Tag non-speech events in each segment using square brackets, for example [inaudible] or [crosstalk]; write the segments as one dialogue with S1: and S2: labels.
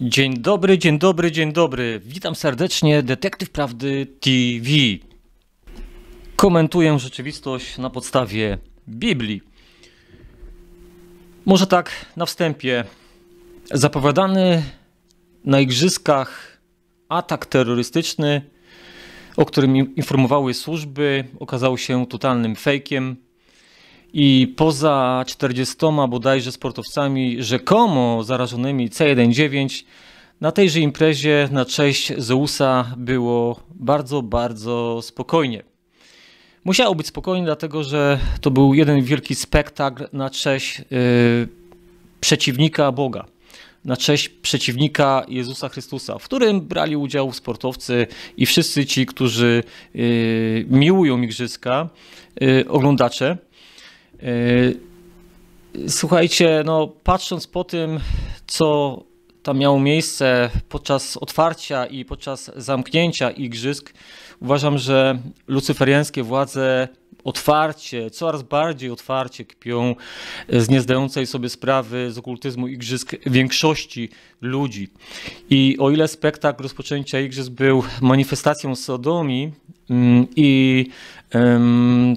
S1: Dzień dobry, dzień dobry, dzień dobry. Witam serdecznie, Detektyw Prawdy TV. Komentuję rzeczywistość na podstawie Biblii. Może tak na wstępie. Zapowiadany na igrzyskach atak terrorystyczny, o którym informowały służby, okazał się totalnym fejkiem i poza 40 bodajże sportowcami rzekomo zarażonymi C1-9 na tejże imprezie na cześć Zeusa było bardzo, bardzo spokojnie. Musiało być spokojnie, dlatego że to był jeden wielki spektakl na cześć yy, przeciwnika Boga na cześć przeciwnika Jezusa Chrystusa, w którym brali udział sportowcy i wszyscy ci, którzy y, miłują igrzyska, y, oglądacze. E, słuchajcie, no patrząc po tym, co tam miało miejsce podczas otwarcia i podczas zamknięcia igrzysk, uważam, że lucyferiańskie władze otwarcie, coraz bardziej otwarcie kpią e, z niezdającej sobie sprawy z okultyzmu igrzysk większości ludzi. I o ile spektakl rozpoczęcia igrzysk był manifestacją sodomii mm, i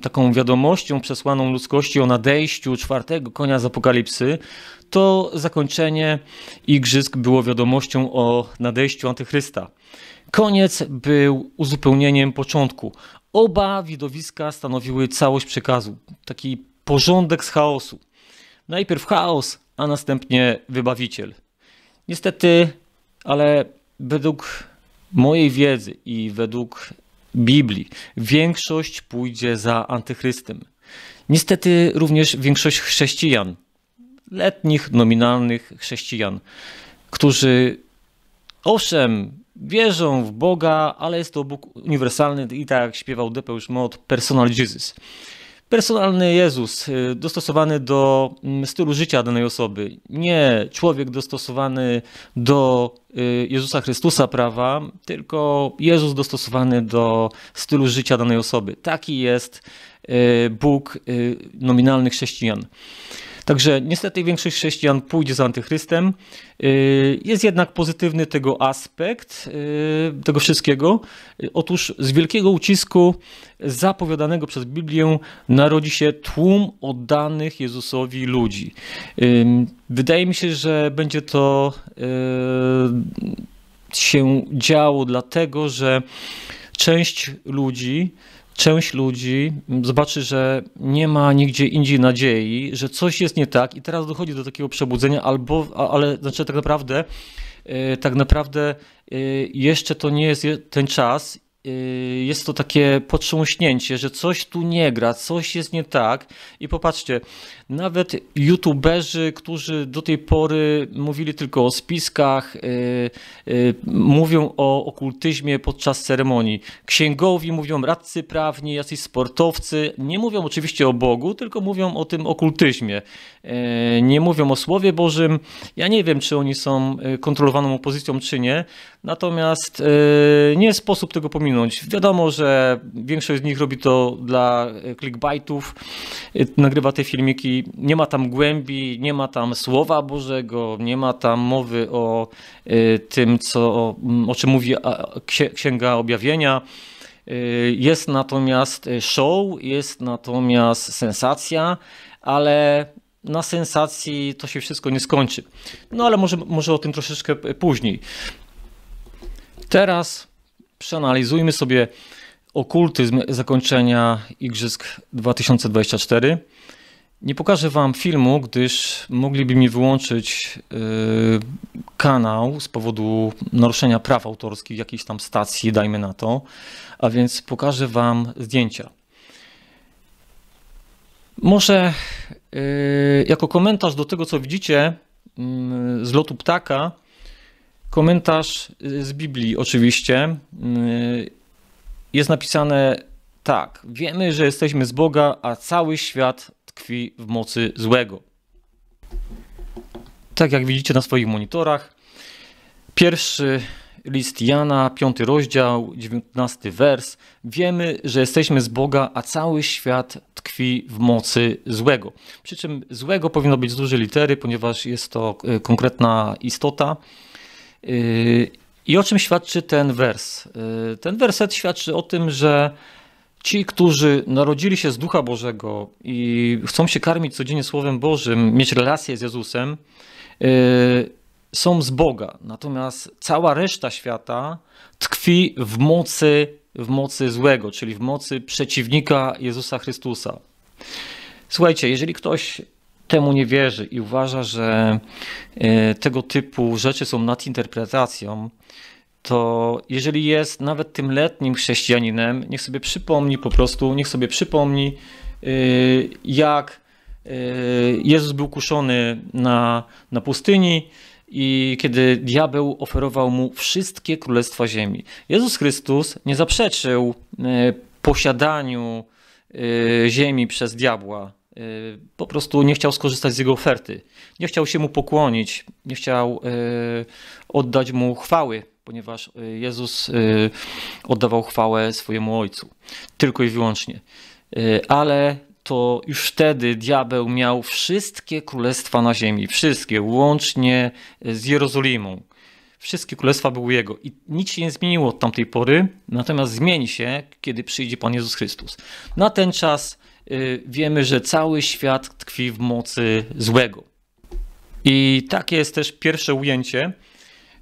S1: taką wiadomością przesłaną ludzkości o nadejściu czwartego konia z apokalipsy, to zakończenie igrzysk było wiadomością o nadejściu antychrysta. Koniec był uzupełnieniem początku. Oba widowiska stanowiły całość przekazu, taki porządek z chaosu. Najpierw chaos, a następnie wybawiciel. Niestety, ale według mojej wiedzy i według Biblii większość pójdzie za antychrystem. Niestety również większość chrześcijan, letnich, nominalnych chrześcijan, którzy owszem Wierzą w Boga, ale jest to Bóg uniwersalny i tak śpiewał Depeusz Mod Personal Jesus. Personalny Jezus, y, dostosowany do mm, stylu życia danej osoby. Nie człowiek dostosowany do y, Jezusa Chrystusa prawa, tylko Jezus dostosowany do stylu życia danej osoby. Taki jest y, Bóg nominalnych chrześcijan. Także niestety większość chrześcijan pójdzie za antychrystem. Y, jest jednak pozytywny tego aspekt y, tego wszystkiego. Otóż z wielkiego ucisku zapowiadanego przez Biblię narodzi się tłum oddanych Jezusowi ludzi. Wydaje mi się, że będzie to y, się działo dlatego, że część ludzi część ludzi zobaczy, że nie ma nigdzie indziej nadziei, że coś jest nie tak i teraz dochodzi do takiego przebudzenia, albo, ale znaczy tak naprawdę e, tak naprawdę e, jeszcze to nie jest ten czas Y, jest to takie potrząśnięcie, że coś tu nie gra, coś jest nie tak. I popatrzcie, nawet youtuberzy, którzy do tej pory mówili tylko o spiskach, y, y, mówią o okultyzmie podczas ceremonii. Księgowi mówią radcy prawni, jacyś sportowcy. Nie mówią oczywiście o Bogu, tylko mówią o tym okultyzmie. nie mówią o Słowie Bożym. Ja nie wiem, czy oni są kontrolowaną opozycją, czy nie. Natomiast nie sposób tego pomijać pominąć. Wiadomo, że większość z nich robi to dla e, clickbaitów, e, nagrywa te filmiki. Nie ma tam głębi, nie ma tam słowa Bożego, nie ma tam mowy o e, tym, co, o czym mówi Księga Objawienia. Jest natomiast show, jest natomiast sensacja, ale na sensacji to się wszystko nie skończy. No ale może, może o tym troszeczkę później. Teraz Przeanalizujmy sobie okultyzm zakończenia Igrzysk 2024. Nie pokażę Wam filmu, gdyż mogliby mi wyłączyć yy, kanał z powodu naruszenia praw autorskich jakiejś tam stacji, dajmy na to. A więc pokażę Wam zdjęcia. Może yy, jako komentarz do tego, co widzicie yy, z lotu ptaka, Komentarz z Biblii, oczywiście. Jest napisane tak: Wiemy, że jesteśmy z Boga, a cały świat tkwi w mocy złego. Tak jak widzicie na swoich monitorach, pierwszy list Jana, piąty rozdział, dziewiętnasty wers. Wiemy, że jesteśmy z Boga, a cały świat tkwi w mocy złego. Przy czym złego powinno być z dużej litery, ponieważ jest to e, konkretna istota. I o czym świadczy ten wers? Y, ten werset świadczy o tym, że ci, którzy narodzili się z Ducha Bożego i chcą się karmić codziennie Słowem Bożym, mieć relację z Jezusem, y, są z Boga. Natomiast cała reszta świata tkwi w mocy, w mocy złego, czyli w mocy przeciwnika Jezusa Chrystusa. Słuchajcie, jeżeli ktoś temu nie wierzy i uważa, że e, tego typu rzeczy są nadinterpretacją, to jeżeli jest nawet tym letnim chrześcijaninem, niech sobie przypomni po prostu, niech sobie przypomni, e, jak e, Jezus był kuszony na, na pustyni i kiedy diabeł oferował mu wszystkie królestwa ziemi. Jezus Chrystus nie zaprzeczył posiadaniu ziemi przez diabła. Y, po prostu nie chciał skorzystać z jego oferty. Nie chciał się mu pokłonić, nie chciał y, oddać mu chwały, ponieważ y, Jezus oddawał chwałę swojemu ojcu. Tylko i wyłącznie. Ale to już wtedy diabeł miał wszystkie królestwa na ziemi, wszystkie, łącznie z Jerozolimą. Wszystkie królestwa były jego i nic się nie zmieniło od tamtej pory, natomiast zmieni się, kiedy przyjdzie Pan Jezus Chrystus. Na ten czas Y, wiemy, że cały świat tkwi w mocy złego. I takie jest też pierwsze ujęcie,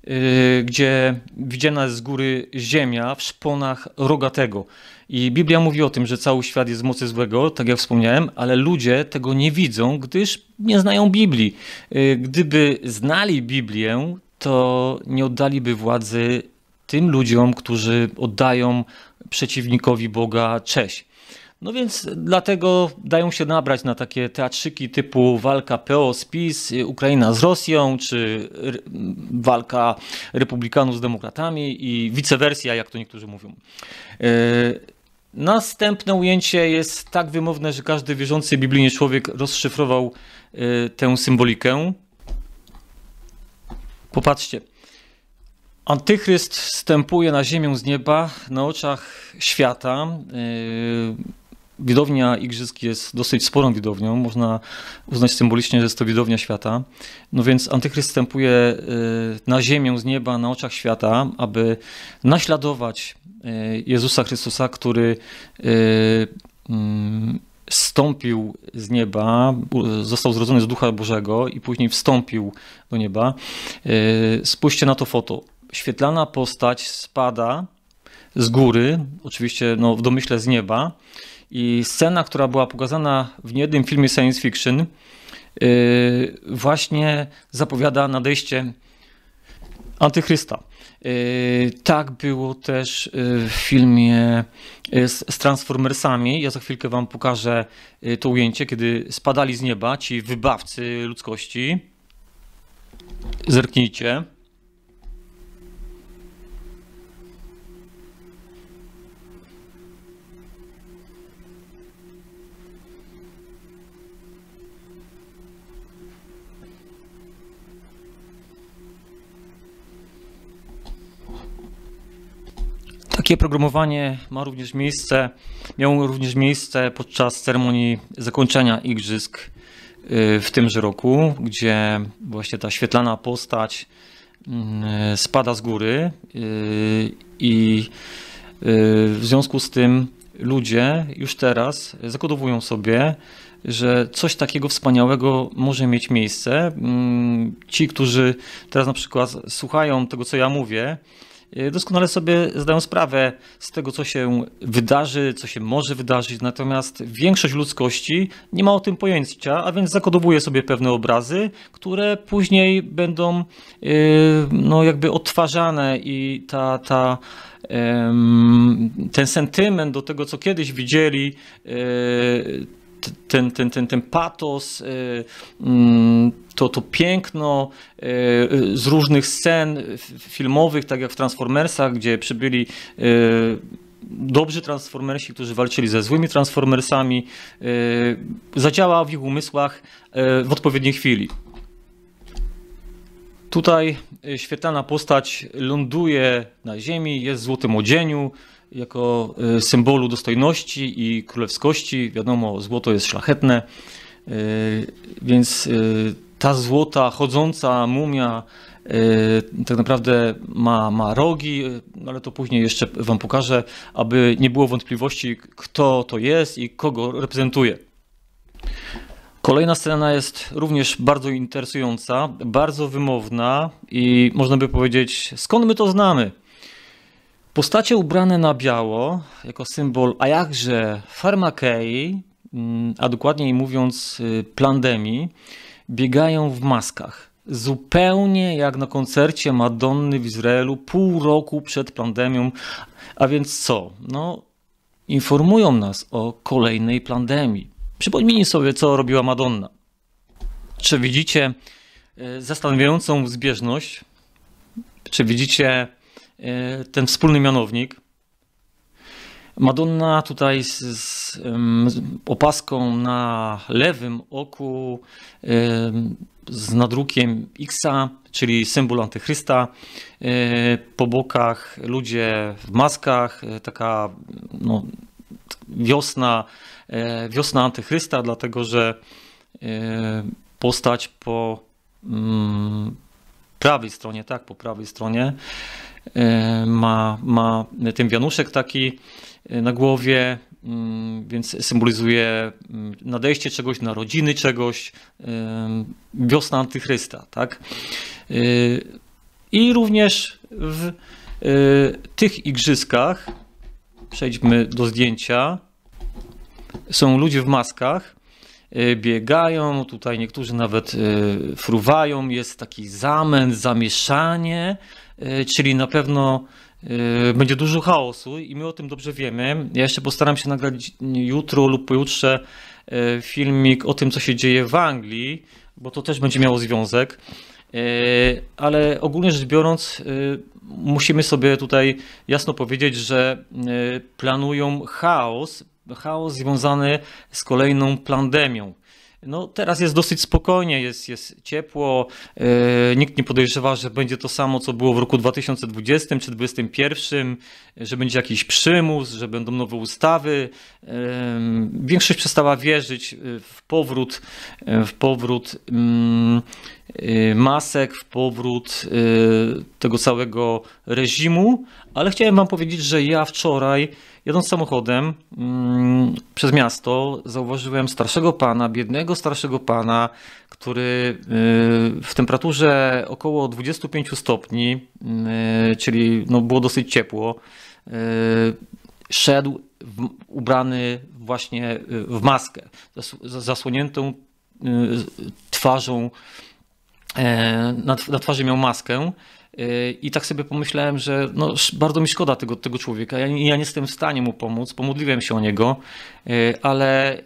S1: y, gdzie widziana jest z góry ziemia w szponach rogatego. I Biblia mówi o tym, że cały świat jest w mocy złego, tak jak wspomniałem, ale ludzie tego nie widzą, gdyż nie znają Biblii. Y, gdyby znali Biblię, to nie oddaliby władzy tym ludziom, którzy oddają przeciwnikowi Boga cześć. No więc dlatego dają się nabrać na takie teatrzyki typu walka PO z PiS, Ukraina z Rosją, czy walka republikanów z demokratami i wicewersja, jak to niektórzy mówią. E, następne ujęcie jest tak wymowne, że każdy wierzący biblijnie człowiek rozszyfrował e, tę symbolikę. Popatrzcie. Antychryst wstępuje na ziemię z nieba na oczach świata. E, Widownia Igrzysk jest dosyć sporą widownią, można uznać symbolicznie, że jest to widownia świata. No więc Antychryst wstępuje y, na ziemię z nieba, na oczach świata, aby naśladować y, Jezusa Chrystusa, który y, mm, stąpił z nieba, został zrodzony z Ducha Bożego i później wstąpił do nieba. Spójrzcie na to foto. Świetlana postać spada z góry, oczywiście no, w domyśle z nieba. I scena, która była pokazana w niejednym filmie science fiction, y, właśnie zapowiada nadejście antychrysta. Y, tak było też y, w filmie z, z, Transformersami. Ja za chwilkę Wam pokażę to ujęcie, kiedy spadali z nieba ci wybawcy ludzkości. Zerknijcie. Takie programowanie ma również miejsce, miało również miejsce podczas ceremonii zakończenia igrzysk y, w tymże roku, gdzie właśnie ta świetlana postać mm, spada z góry y, i y, w związku z tym ludzie już teraz zakodowują sobie, że coś takiego wspaniałego może mieć miejsce. Mm, ci, którzy teraz na przykład słuchają tego, co ja mówię, Y, doskonale sobie zdają sprawę z tego, co się wydarzy, co się może wydarzyć, natomiast większość ludzkości nie ma o tym pojęcia, a więc zakodowuje sobie pewne obrazy, które później będą y, no, jakby odtwarzane i ta, ta ten sentyment do tego, co kiedyś widzieli, y, ten, ten, ten, ten patos, y, mm, to, to piękno y, y, z różnych scen filmowych, tak jak w Transformersach, gdzie przybyli dobrzy transformersi, którzy walczyli ze złymi transformersami, zadziała w ich umysłach w odpowiedniej chwili. Tutaj świetlana postać ląduje na ziemi, jest w złotym odzieniu, jako e, symbolu dostojności i królewskości. Wiadomo, złoto jest szlachetne, e, więc e, ta złota chodząca mumia tak naprawdę ma, ma rogi, ale to później jeszcze Wam pokażę, aby nie było wątpliwości, kto to jest i kogo reprezentuje. Kolejna scena jest również bardzo interesująca, bardzo wymowna i można by powiedzieć, skąd my to znamy? Postacie ubrane na biało jako symbol, a jakże farmakei, mm, a dokładniej mówiąc y, plandemii, biegają w maskach. Zupełnie jak na koncercie Madonny w Izraelu pół roku przed pandemią. A więc co? No, informują nas o kolejnej pandemii. Przypomnijmy sobie, co robiła Madonna. Czy widzicie y, zastanawiającą zbieżność? Czy widzicie E, ten wspólny mianownik. Madonna tutaj z, z opaską na lewym oku z nadrukiem X, czyli symbol antychrysta. E, po bokach ludzie w maskach, e, taka no, wiosna, wiosna antychrysta, dlatego że postać po mm, prawej stronie, tak, po prawej stronie Y, ma, ma ten wianuszek taki y, na głowie, y, więc symbolizuje nadejście czegoś, narodziny czegoś, wiosna antychrysta, tak? I również w tych igrzyskach, przejdźmy do zdjęcia, są ludzie w maskach, biegają, tutaj niektórzy nawet fruwają, jest taki zamęt, zamieszanie, E, czyli na pewno e, będzie dużo chaosu i my o tym dobrze wiemy. Ja jeszcze postaram się nagrać jutro lub pojutrze e, filmik o tym, co się dzieje w Anglii, bo to też będzie miało związek. Ale ogólnie rzecz biorąc, musimy sobie tutaj jasno powiedzieć, że planują chaos, chaos związany z kolejną pandemią. No teraz jest dosyć spokojnie, jest, jest ciepło. E, nikt nie podejrzewa, że będzie to samo, co było w roku 2020 czy 2021, że będzie jakiś przymus, że będą nowe ustawy. E, większość przestała wierzyć w powrót, e, w powrót mm, Y, masek, w powrót y, tego całego reżimu, ale chciałem Wam powiedzieć, że ja wczoraj jadąc samochodem mm, przez miasto zauważyłem starszego pana, biednego starszego pana, który y, w temperaturze około 25 stopni, czyli no, było dosyć ciepło, szedł ubrany właśnie w maskę, zasłoniętą twarzą E, na, na twarzy miał maskę. E, I tak sobie pomyślałem, że no, bardzo mi szkoda tego, tego człowieka. Ja, ja nie jestem w stanie mu pomóc, pomodliłem się o niego, e, ale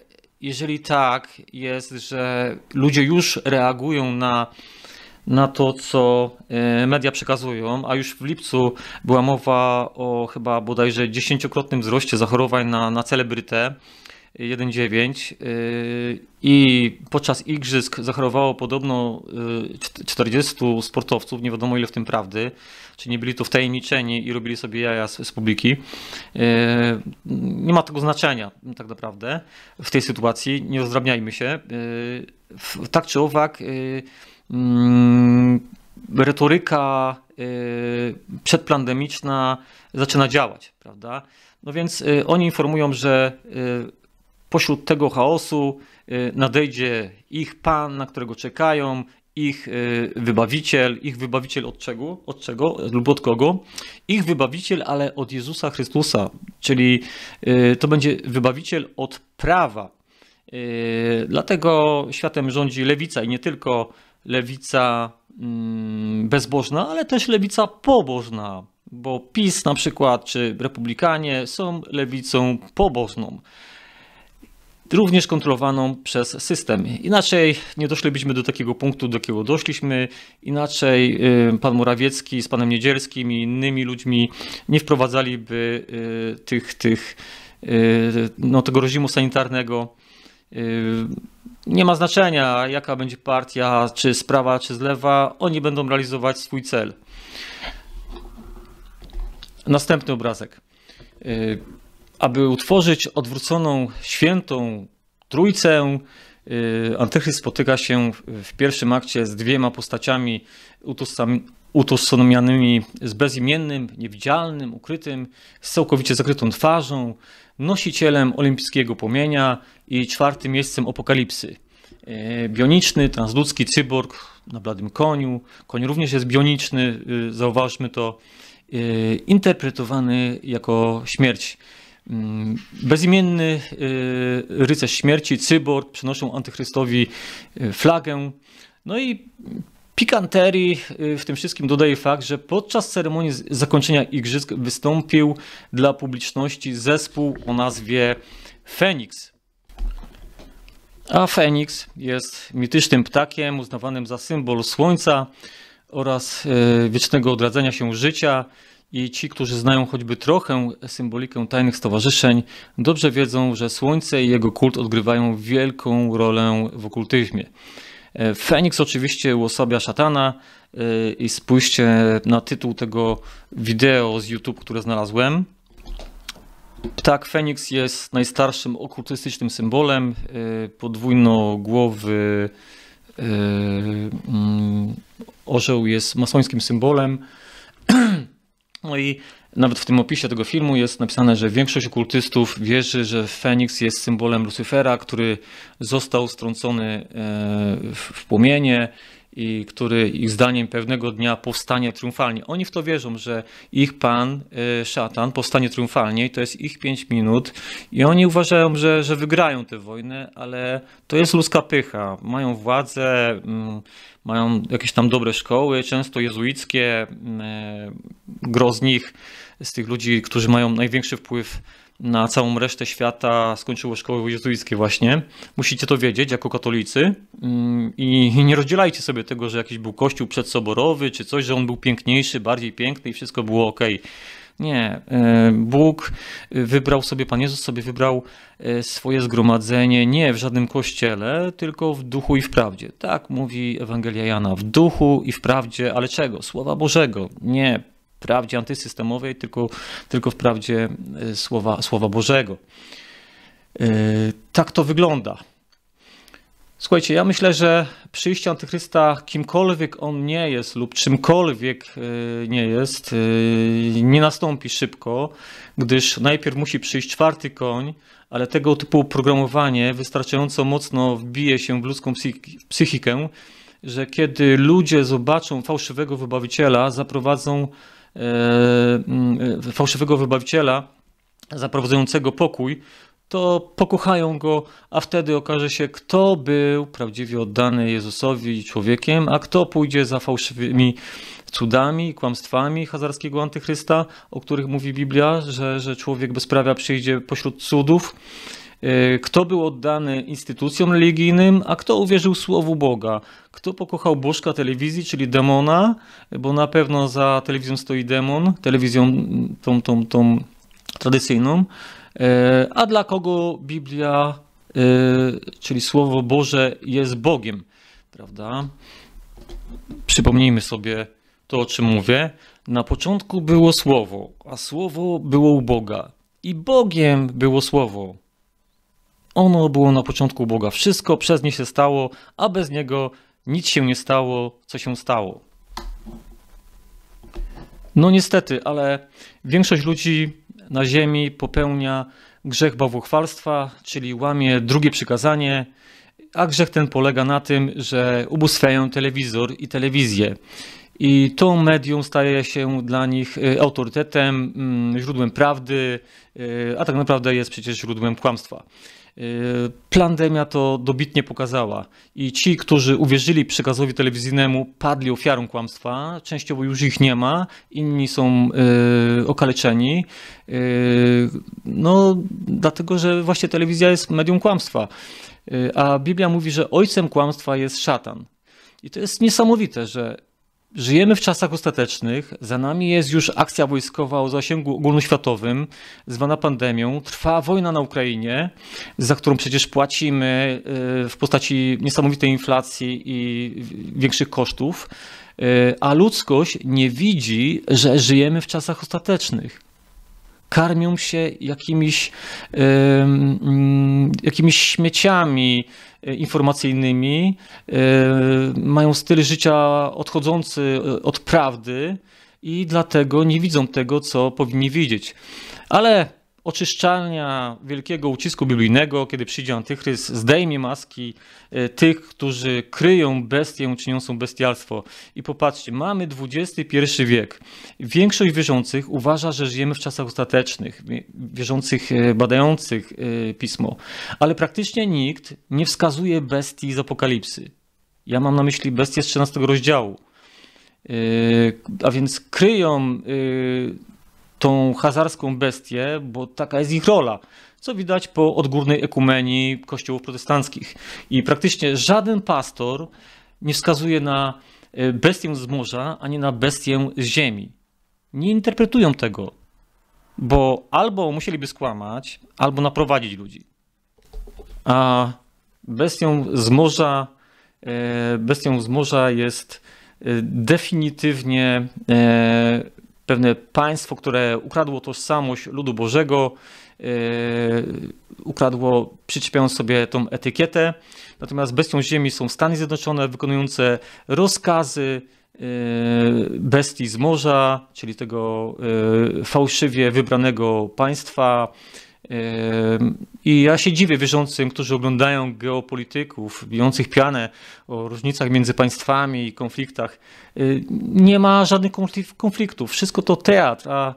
S1: jeżeli tak jest, że ludzie już reagują na, na to, co media przekazują, a już w lipcu była mowa o chyba bodajże dziesięciokrotnym wzroście zachorowań na, na celebrytę, 1,9 y, i podczas igrzysk zachorowało podobno 40 y, sportowców, nie wiadomo ile w tym prawdy, czy nie byli tu wtajemniczeni i robili sobie jaja z, z publiki. Y, nie ma tego znaczenia tak naprawdę w tej sytuacji, nie rozdrabniajmy się. Tak czy owak mm, retoryka przedpandemiczna zaczyna działać, prawda? No więc oni informują, że pośród tego chaosu y, nadejdzie ich Pan, na którego czekają, ich y, wybawiciel, ich wybawiciel od czego, od czego lub od kogo? Ich wybawiciel, ale od Jezusa Chrystusa, czyli y, to będzie wybawiciel od prawa. Dlatego światem rządzi lewica i nie tylko lewica mm, bezbożna, ale też lewica pobożna, bo PiS na przykład czy Republikanie są lewicą pobożną również kontrolowaną przez system. Inaczej nie doszlibyśmy do takiego punktu, do jakiego doszliśmy. Inaczej y, pan Morawiecki z panem Niedzielskim i innymi ludźmi nie wprowadzaliby y, tych, tych, y, no, tego reżimu sanitarnego. Nie ma znaczenia, jaka będzie partia, czy z prawa, czy z lewa, oni będą realizować swój cel. Następny obrazek aby utworzyć odwróconą świętą trójcę, y, Antychryst spotyka się w pierwszym akcie z dwiema postaciami utożsamianymi z bezimiennym, niewidzialnym, ukrytym, z całkowicie zakrytą twarzą, nosicielem olimpijskiego płomienia i czwartym miejscem apokalipsy. Y, bioniczny, transludzki cyborg na bladym koniu. Koń również jest bioniczny, y, zauważmy to, interpretowany jako śmierć. Mm, bezimienny y, rycerz śmierci, cyborg, przynoszą antychrystowi y, flagę. No i pikanterii y, w tym wszystkim dodaje fakt, że podczas ceremonii zakończenia igrzysk wystąpił dla publiczności zespół o nazwie Feniks. A Feniks jest mitycznym ptakiem uznawanym za symbol słońca oraz wiecznego odradzania się życia. I ci, którzy znają choćby trochę symbolikę tajnych stowarzyszeń, dobrze wiedzą, że Słońce i jego kult odgrywają wielką rolę w okultyzmie. E, Feniks oczywiście uosabia szatana e, i spójrzcie na tytuł tego wideo z YouTube, które znalazłem. Ptak Feniks jest najstarszym okultystycznym symbolem e, Podwójno głowy mm, orzeł jest masońskim symbolem [clears throat] No i nawet w tym opisie tego filmu jest napisane, że większość okultystów wierzy, że Feniks jest symbolem Lucyfera, który został strącony e, w płomienie i który ich zdaniem pewnego dnia powstanie triumfalnie. Oni w to wierzą, że ich pan, e, szatan, powstanie triumfalnie i to jest ich pięć minut i oni uważają, że, że wygrają tę wojnę, ale to jest ludzka pycha. Mają władzę, mm, mają jakieś tam dobre szkoły, często jezuickie. Mm, e, gro z nich, z tych ludzi, którzy mają największy wpływ na całą resztę świata skończyło szkoły jezuickie właśnie. Musicie to wiedzieć jako katolicy mm, i nie rozdzielajcie sobie tego, że jakiś był kościół przedsoborowy czy coś, że on był piękniejszy, bardziej piękny i wszystko było ok. Nie, e, Bóg wybrał sobie, Pan Jezus sobie wybrał e, swoje zgromadzenie nie w żadnym kościele, tylko w duchu i w prawdzie. Tak mówi Ewangelia Jana, w duchu i w prawdzie, ale czego? Słowa Bożego, nie prawdzie antysystemowej, tylko, tylko w prawdzie e, słowa, słowa Bożego. E, tak to wygląda. Słuchajcie, ja myślę, że przyjście Antychrysta, kimkolwiek on nie jest lub czymkolwiek e, nie jest, nie nastąpi szybko, gdyż najpierw musi przyjść czwarty koń, ale tego typu programowanie wystarczająco mocno wbije się w ludzką psychikę, że kiedy ludzie zobaczą fałszywego wybawiciela, zaprowadzą E, mm, e, fałszywego wybawiciela zaprowadzającego pokój, to pokochają go, a wtedy okaże się, kto był prawdziwie oddany Jezusowi człowiekiem, a kto pójdzie za fałszywymi cudami i kłamstwami hazarskiego antychrysta, o których mówi Biblia, że, że człowiek bezprawia przyjdzie pośród cudów. E, kto był oddany instytucjom religijnym, a kto uwierzył słowu Boga. Kto pokochał bożka telewizji, czyli demona, bo na pewno za telewizją stoi demon, telewizją mm, tą, tą, tą tradycyjną, e, a dla kogo Biblia, e, czyli Słowo Boże jest Bogiem, prawda? Przypomnijmy sobie to, o czym mówię. Na początku było Słowo, a Słowo było u Boga i Bogiem było Słowo. Ono było na początku Boga. Wszystko przez nie się stało, a bez niego nic się nie stało, co się stało. No niestety, ale większość ludzi na ziemi popełnia grzech bawuchwalstwa, czyli łamie drugie przykazanie, a grzech ten polega na tym, że ubóstwiają telewizor i telewizję. I to medium staje się dla nich y, autorytetem, mm, źródłem prawdy, y, a tak naprawdę jest przecież źródłem kłamstwa. Y, Plandemia to dobitnie pokazała i ci, którzy uwierzyli przekazowi telewizyjnemu, padli ofiarą kłamstwa. Częściowo już ich nie ma, inni są y, okaleczeni. Y, no, dlatego, że właśnie telewizja jest medium kłamstwa. Y, a Biblia mówi, że ojcem kłamstwa jest szatan. I to jest niesamowite, że Żyjemy w czasach ostatecznych, za nami jest już akcja wojskowa o zasięgu ogólnoświatowym, zwana pandemią, trwa wojna na Ukrainie, za którą przecież płacimy e, w postaci niesamowitej inflacji i większych kosztów, e, a ludzkość nie widzi, że żyjemy w czasach ostatecznych karmią się jakimiś, mm, jakimiś śmieciami e, informacyjnymi, e, mają styl życia odchodzący e, od prawdy i dlatego nie widzą tego, co powinni widzieć. Ale oczyszczalnia wielkiego ucisku biblijnego, kiedy przyjdzie antychryst, zdejmie maski e, tych, którzy kryją bestię, czyniącą bestialstwo. I popatrzcie, mamy XXI wiek. Większość wierzących uważa, że żyjemy w czasach ostatecznych, wierzących e, badających e, pismo, ale praktycznie nikt nie wskazuje bestii z Apokalipsy. Ja mam na myśli bestię z 13 rozdziału. A więc kryją tą hazarską bestię, bo taka jest ich rola, co widać po odgórnej ekumenii kościołów protestanckich. I praktycznie żaden pastor nie wskazuje na e, bestię z morza, ani na bestię z ziemi. Nie interpretują tego, bo albo musieliby skłamać, albo naprowadzić ludzi. A bestią z morza, e, bestią z morza jest e, definitywnie pewne państwo, które ukradło tożsamość ludu Bożego, e, ukradło, przyczepiając sobie tą etykietę. Natomiast bestią ziemi są Stany Zjednoczone, wykonujące rozkazy e, bestii z morza, czyli tego e, fałszywie wybranego państwa, i ja się dziwię wierzącym, którzy oglądają geopolityków, bijących pianę o różnicach między państwami i konfliktach. Nie ma żadnych konfliktów, wszystko to teatr, a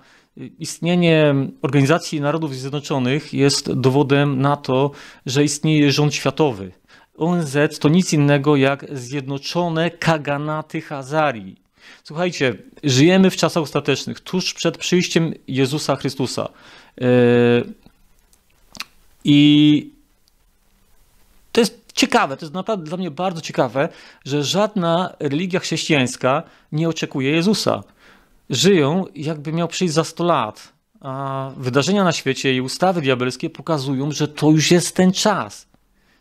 S1: istnienie Organizacji Narodów Zjednoczonych jest dowodem na to, że istnieje rząd światowy. ONZ to nic innego jak zjednoczone kaganaty Hazarii. Słuchajcie, żyjemy w czasach ostatecznych, tuż przed przyjściem Jezusa Chrystusa. I to jest ciekawe, to jest naprawdę dla mnie bardzo ciekawe, że żadna religia chrześcijańska nie oczekuje Jezusa. Żyją, jakby miał przyjść za 100 lat. A wydarzenia na świecie i ustawy diabelskie pokazują, że to już jest ten czas.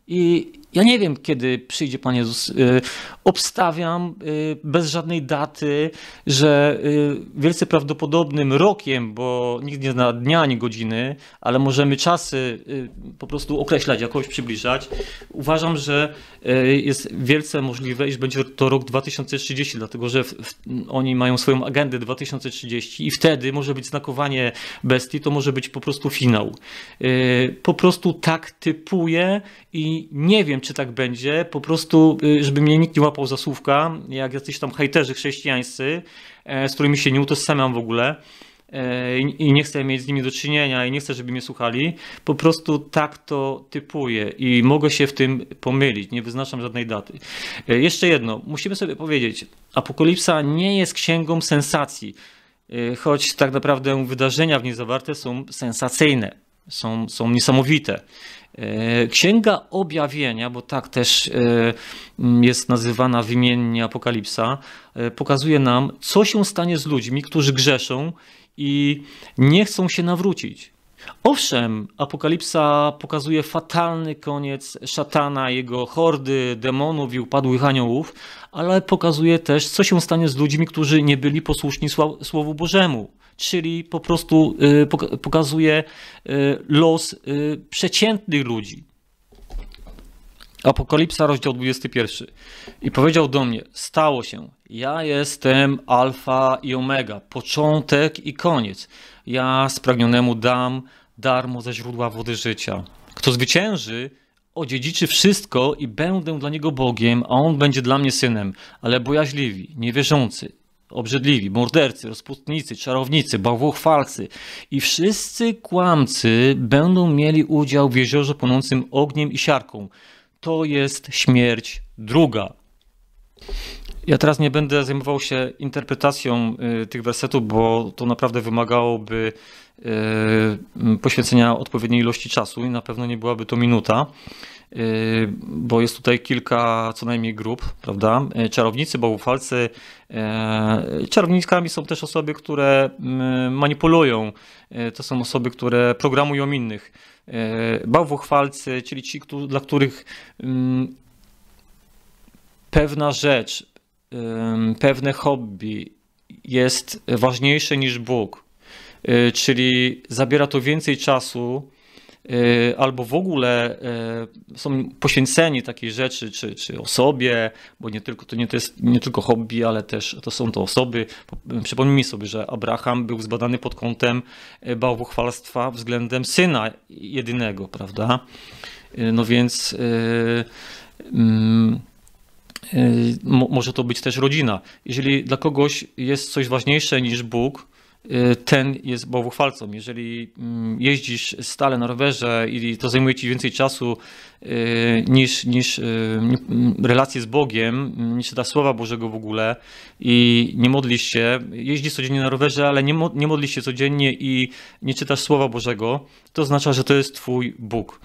S1: I ja nie wiem, kiedy przyjdzie Pan Jezus. Y, obstawiam y, bez żadnej daty, że y, wielce prawdopodobnym rokiem, bo nikt nie zna dnia ani godziny, ale możemy czasy po prostu określać, jakoś przybliżać. Uważam, że jest wielce możliwe, iż będzie to rok 2030, dlatego że oni mają swoją agendę 2030 i wtedy może być znakowanie bestii, to może być po prostu finał. Po prostu tak typuję i nie wiem, czy tak będzie, po prostu, y, żeby mnie nikt nie łapał za słówka, jak jacyś tam hejterzy chrześcijańscy, e, z którymi się nie utożsamiam w ogóle e, i nie chcę mieć z nimi do czynienia i nie chcę, żeby mnie słuchali, po prostu tak to typuję i mogę się w tym pomylić, nie wyznaczam żadnej daty. E, jeszcze jedno, musimy sobie powiedzieć, Apokalipsa nie jest księgą sensacji, choć tak naprawdę wydarzenia w niej zawarte są sensacyjne, są, są niesamowite. E, Księga Objawienia, bo tak też e, jest nazywana wymiennie Apokalipsa, e, pokazuje nam, co się stanie z ludźmi, którzy grzeszą i nie chcą się nawrócić. Owszem, Apokalipsa pokazuje fatalny koniec szatana, jego hordy, demonów i upadłych aniołów, ale pokazuje też, co się stanie z ludźmi, którzy nie byli posłuszni Słowu Bożemu. Czyli po prostu y, pokazuje y, los y, przeciętnych ludzi. Apokalipsa, rozdział 21. I powiedział do mnie: Stało się, ja jestem Alfa i Omega, początek i koniec ja spragnionemu dam darmo ze źródła wody życia. Kto zwycięży, odziedziczy wszystko i będę dla niego Bogiem, a on będzie dla mnie synem. Ale bojaźliwi, niewierzący, obrzydliwi, mordercy, rozpustnicy, czarownicy, bałwochwalcy i wszyscy kłamcy będą mieli udział w jeziorze płonącym ogniem i siarką. To jest śmierć druga. Ja teraz nie będę zajmował się interpretacją y, tych wersetów, bo to naprawdę wymagałoby y, poświęcenia odpowiedniej ilości czasu i na pewno nie byłaby to minuta, y, bo jest tutaj kilka co najmniej grup, prawda? Czarownicy, bałufalcy. Czarownikami są też osoby, które manipulują. To są osoby, które programują innych. Bałwochwalcy, czyli ci, dla których mm, pewna rzecz pewne hobby jest ważniejsze niż Bóg, y, czyli zabiera to więcej czasu, y, albo w ogóle y, są poświęceni takiej rzeczy, czy, czy osobie, bo nie tylko, to nie, to jest nie tylko hobby, ale też to są to osoby. mi sobie, że Abraham był zbadany pod kątem bałwochwalstwa względem syna jedynego, prawda? No więc. Yy, yy, Y, może to być też rodzina. Jeżeli dla kogoś jest coś ważniejsze niż Bóg, y, ten jest bałwochwalcą. Jeżeli mm, jeździsz stale na rowerze i to zajmuje ci więcej czasu y, niż, niż mm, relacje z Bogiem, mm, niż ta słowa Bożego w ogóle i nie modlisz się, jeździsz codziennie na rowerze, ale nie, nie modlisz się codziennie i nie czytasz słowa Bożego, to oznacza, że to jest twój Bóg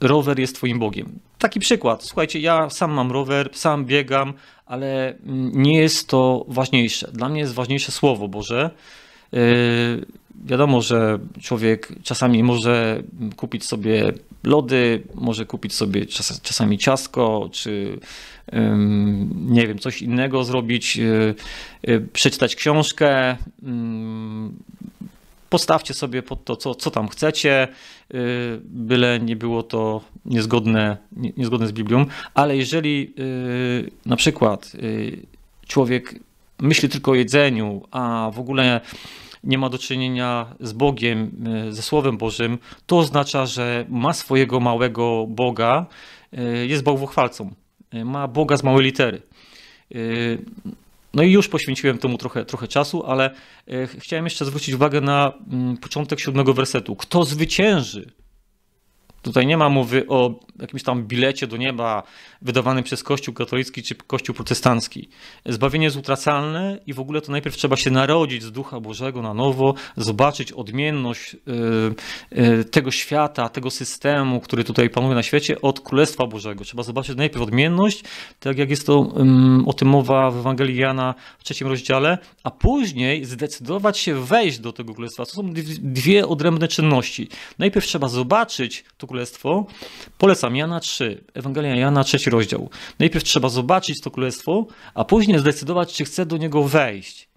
S1: rower jest twoim Bogiem. Taki przykład. Słuchajcie, ja sam mam rower, sam biegam, ale nie jest to ważniejsze. Dla mnie jest ważniejsze Słowo Boże. Yy, wiadomo, że człowiek czasami może kupić sobie lody, może kupić sobie czas, czasami ciastko, czy yy, nie wiem, coś innego zrobić, yy, przeczytać książkę mm, postawcie sobie pod to, co, co tam chcecie, y, byle nie było to niezgodne, niezgodne z Biblią, ale jeżeli y, na przykład y, człowiek myśli tylko o jedzeniu, a w ogóle nie ma do czynienia z Bogiem, ze Słowem Bożym, to oznacza, że ma swojego małego Boga, jest bałwochwalcą, ma Boga z małej litery. No i już poświęciłem temu trochę, trochę czasu, ale e, chciałem jeszcze zwrócić uwagę na mm, początek siódmego wersetu. Kto zwycięży? Tutaj nie ma mowy o jakimś tam bilecie do nieba wydawanym przez Kościół katolicki czy Kościół protestancki. Zbawienie jest utracalne i w ogóle to najpierw trzeba się narodzić z Ducha Bożego na nowo, zobaczyć odmienność y, y, tego świata, tego systemu, który tutaj panuje na świecie, od Królestwa Bożego. Trzeba zobaczyć najpierw odmienność, tak jak jest to o tym mowa w Ewangelii Jana w trzecim rozdziale, a później zdecydować się wejść do tego Królestwa. To są dwie odrębne czynności. Najpierw trzeba zobaczyć to Królestwo, polecam Jana 3, Ewangelia Jana, trzeci rozdział. Najpierw trzeba zobaczyć to królestwo, a później zdecydować, czy chce do niego wejść.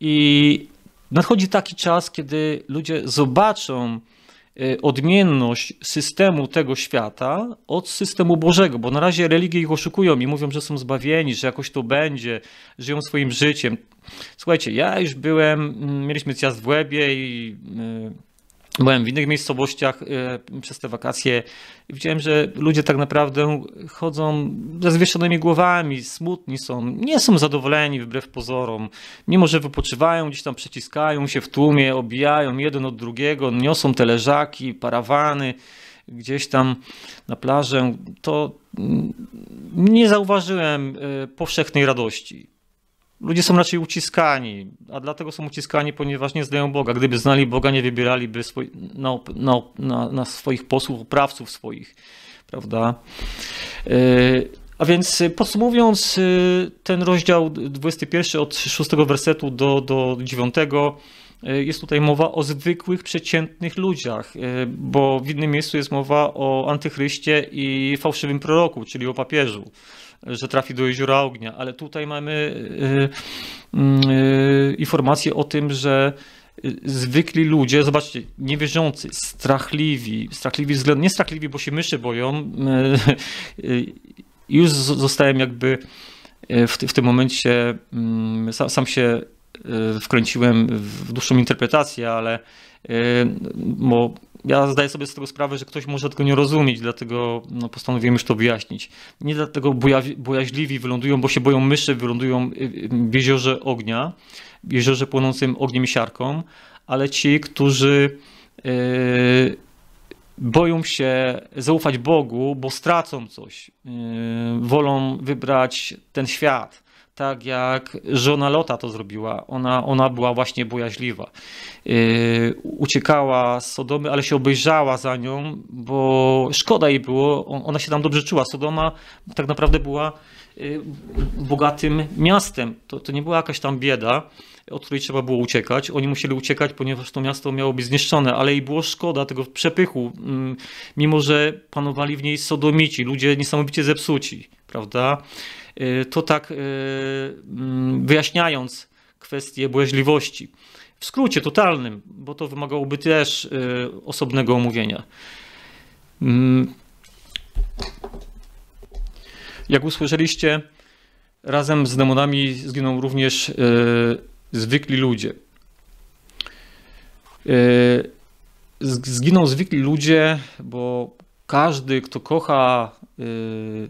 S1: I nadchodzi taki czas, kiedy ludzie zobaczą y, odmienność systemu tego świata od systemu Bożego, bo na razie religie ich oszukują i mówią, że są zbawieni, że jakoś to będzie, żyją swoim życiem. Słuchajcie, ja już byłem, mm, mieliśmy zjazd w łebie i y, byłem w innych miejscowościach e, przez te wakacje i widziałem, że ludzie tak naprawdę chodzą ze zwieszonymi głowami, smutni są, nie są zadowoleni wbrew pozorom. Mimo, że wypoczywają, gdzieś tam przeciskają się w tłumie, obijają jeden od drugiego, niosą te leżaki, parawany gdzieś tam na plażę, to mm, nie zauważyłem e, powszechnej radości. Ludzie są raczej uciskani, a dlatego są uciskani, ponieważ nie znają Boga. Gdyby znali Boga, nie wybieraliby na, na, na swoich posłów, oprawców swoich, prawda? Yy, a więc e, podsumowując yy, ten rozdział 21 od 6 wersetu do, do 9, jest tutaj mowa o zwykłych, przeciętnych ludziach, bo w innym miejscu jest mowa o antychryście i fałszywym proroku, czyli o papieżu że trafi do jeziora ognia, ale tutaj mamy y, y, y, informację o tym, że zwykli ludzie, zobaczcie, niewierzący, strachliwi, strachliwi względem, nie strachliwi, bo się myszy boją, już zostałem jakby w, w tym momencie, mm, sam, sam się wkręciłem w dłuższą interpretację, ale bo ja zdaję sobie z tego sprawę, że ktoś może tego nie rozumieć, dlatego no, postanowiłem już to wyjaśnić. Nie dlatego bojaź, bojaźliwi wylądują, bo się boją myszy, wylądują y, w jeziorze ognia, w jeziorze płonącym ogniem i siarką, ale ci, którzy yy, boją się zaufać Bogu, bo stracą coś, yy, wolą wybrać ten świat tak jak żona Lota to zrobiła. Ona, ona była właśnie bojaźliwa. Yy, uciekała z Sodomy, ale się obejrzała za nią, bo szkoda jej było, ona się tam dobrze czuła. Sodoma tak naprawdę była yy, bogatym miastem. To, to nie była jakaś tam bieda, od której trzeba było uciekać. Oni musieli uciekać, ponieważ to miasto miało być zniszczone, ale jej było szkoda tego przepychu, yy, mimo że panowali w niej sodomici, ludzie niesamowicie zepsuci, prawda? Y, to tak y, mm, wyjaśniając kwestię błaźliwości. W skrócie totalnym, bo to wymagałoby też y, osobnego omówienia. Mm. Jak usłyszeliście, razem z demonami zginą również zwykli ludzie. Zginą zwykli ludzie, bo każdy, kto kocha y,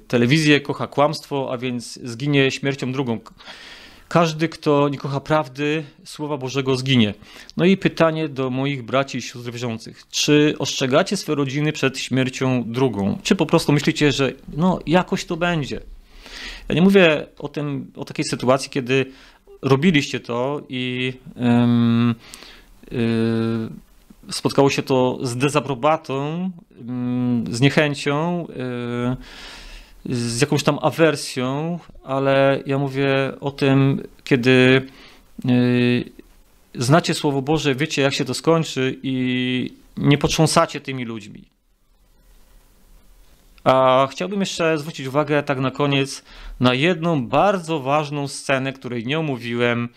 S1: telewizję, kocha kłamstwo, a więc zginie śmiercią drugą. Każdy, kto nie kocha prawdy, Słowa Bożego zginie. No i pytanie do moich braci i sióstr wierzących. Czy ostrzegacie swoje rodziny przed śmiercią drugą? Czy po prostu myślicie, że no jakoś to będzie? Ja nie mówię o, tym, o takiej sytuacji, kiedy robiliście to i... Yy, yy, spotkało się to z dezaprobatą, mm, z niechęcią, y, z jakąś tam awersją, ale ja mówię o tym, kiedy y, znacie Słowo Boże, wiecie jak się to skończy i nie potrząsacie tymi ludźmi. A chciałbym jeszcze zwrócić uwagę tak na koniec na jedną bardzo ważną scenę, której nie omówiłem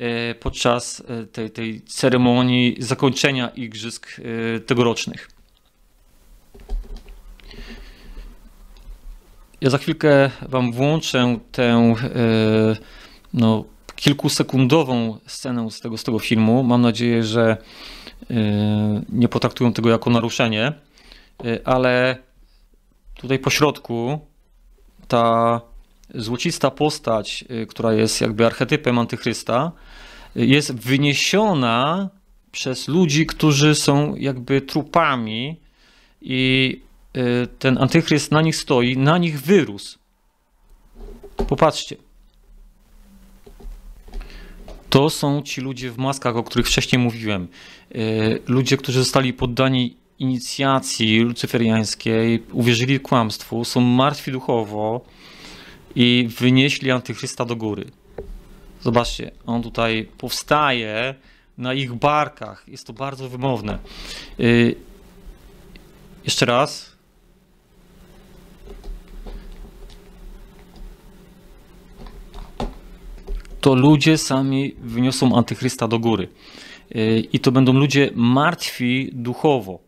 S1: E, podczas e, tej, tej ceremonii zakończenia igrzysk e, tegorocznych. Ja za chwilkę Wam włączę tę no, kilkusekundową scenę z tego, z tego filmu. Mam nadzieję, że nie potraktują tego jako naruszenie, ale tutaj po środku ta złocista postać, która jest jakby archetypem antychrysta, jest wyniesiona przez ludzi, którzy są jakby trupami i y, ten antychryst na nich stoi, na nich wyrósł. Popatrzcie. To są ci ludzie w maskach, o których wcześniej mówiłem. Y, ludzie, którzy zostali poddani inicjacji lucyferiańskiej, uwierzyli kłamstwu, są martwi duchowo i wynieśli antychrysta do góry. Zobaczcie, on tutaj powstaje na ich barkach. Jest to bardzo wymowne. Y, jeszcze raz. To ludzie sami wyniosą antychrysta do góry. Y, I to będą ludzie martwi duchowo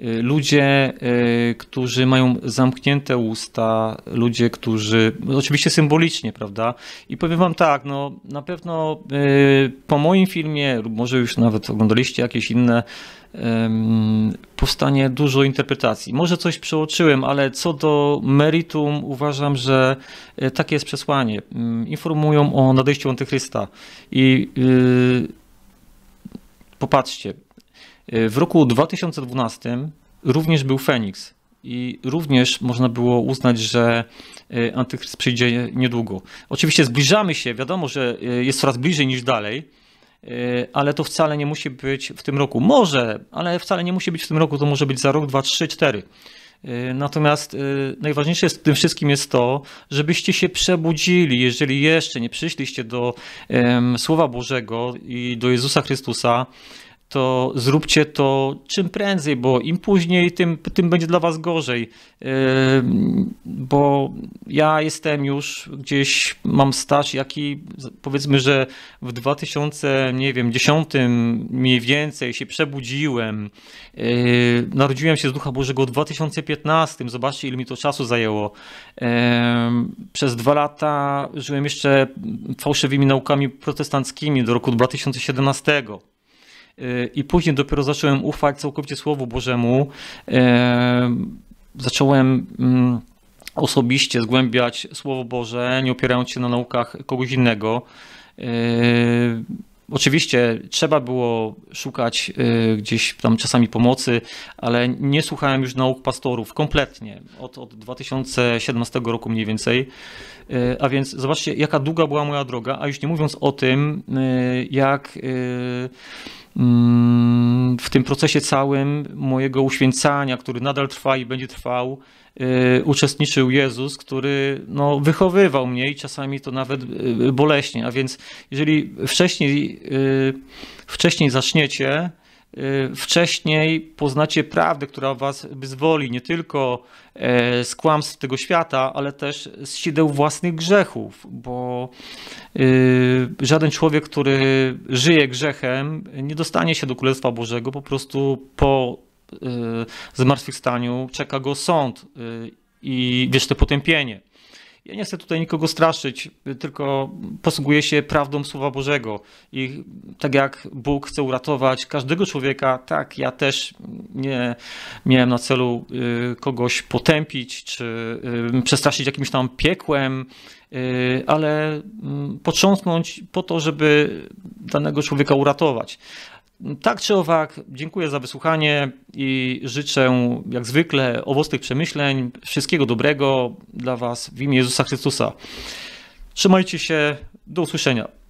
S1: Y, ludzie, y, którzy mają zamknięte usta, ludzie, którzy no, oczywiście symbolicznie, prawda? I powiem wam tak, no na pewno y, po moim filmie, lub może już nawet oglądaliście jakieś inne, powstanie dużo interpretacji. Może coś przeoczyłem, ale co do meritum uważam, że takie jest przesłanie. Informują o nadejściu antychrysta i popatrzcie, Y, w roku 2012 również był Feniks i również można było uznać, że y, Antychryst przyjdzie niedługo. Oczywiście zbliżamy się, wiadomo, że y, jest coraz bliżej niż dalej, ale to wcale nie musi być w tym roku. Może, ale wcale nie musi być w tym roku, to może być za rok, dwa, trzy, cztery. Natomiast najważniejsze w tym wszystkim jest to, żebyście się przebudzili. Jeżeli jeszcze nie przyszliście do Słowa Bożego i do Jezusa Chrystusa, to zróbcie to czym prędzej, bo im później, tym, tym będzie dla Was gorzej. Yy, bo ja jestem już gdzieś, mam staż, jaki powiedzmy, że w 2010 mniej więcej się przebudziłem. Yy, narodziłem się z Ducha Bożego w 2015. Zobaczcie, ile mi to czasu zajęło. Yy, przez dwa lata żyłem jeszcze fałszywymi naukami protestanckimi do roku 2017 i później dopiero zacząłem ufać całkowicie Słowu Bożemu. E, zacząłem mm, osobiście zgłębiać Słowo Boże, nie opierając się na naukach kogoś innego. E, Oczywiście trzeba było szukać y, gdzieś tam czasami pomocy, ale nie słuchałem już nauk pastorów kompletnie od, od 2017 roku mniej więcej. Y, a więc zobaczcie, jaka długa była moja droga, a już nie mówiąc o tym, y, jak mm, w tym procesie całym mojego uświęcania, który nadal trwa i będzie trwał, Y, uczestniczył Jezus, który no, wychowywał mnie i czasami to nawet y, boleśnie. A więc jeżeli wcześniej, y, wcześniej zaczniecie, wcześniej poznacie prawdę, która was wyzwoli nie tylko e, z kłamstw tego świata, ale też z sideł własnych grzechów, bo żaden człowiek, który żyje grzechem, nie dostanie się do Królestwa Bożego po prostu po Y, zmartwychwstaniu czeka go sąd y, i wieczne potępienie. Ja nie chcę tutaj nikogo straszyć, tylko posługuję się prawdą Słowa Bożego. I tak jak Bóg chce uratować każdego człowieka, tak ja też nie miałem na celu y, kogoś potępić czy przestraszyć jakimś tam piekłem, ale mm, potrząsnąć po to, żeby danego człowieka uratować. Tak czy owak, dziękuję za wysłuchanie i życzę jak zwykle owocnych przemyśleń, wszystkiego dobrego dla Was w imię Jezusa Chrystusa. Trzymajcie się, do usłyszenia.